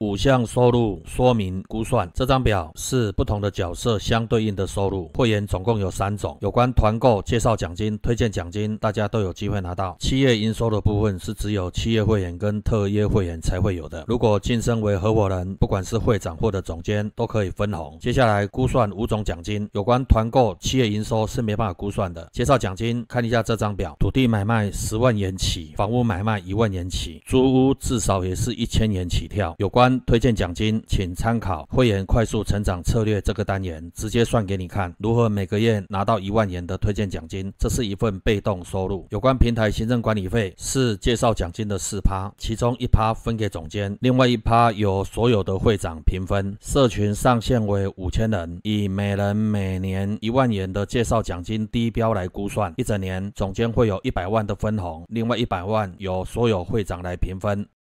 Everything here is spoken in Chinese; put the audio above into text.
五项收入说明估算，这张表是不同的角色相对应的收入。会员总共有三种，有关团购、介绍奖金、推荐奖金，大家都有机会拿到。企业营收的部分是只有企业会员跟特约会员才会有的。如果晋升为合伙人，不管是会长或者总监，都可以分红。接下来估算五种奖金，有关团购、企业营收是没办法估算的。介绍奖金，看一下这张表，土地买卖十万元起，房屋买卖一万元起，租屋至少也是一千元起跳。有关推荐奖金，请参考《会员快速成长策略》这个单元，直接算给你看如何每个月拿到一万元的推荐奖金。这是一份被动收入。有关平台行政管理费是介绍奖金的四趴，其中一趴分给总监，另外一趴由所有的会长平分。社群上限为五千人，以每人每年一万元的介绍奖金低标来估算，一整年总监会有一百万的分红，另外一百万由所有会长来平分。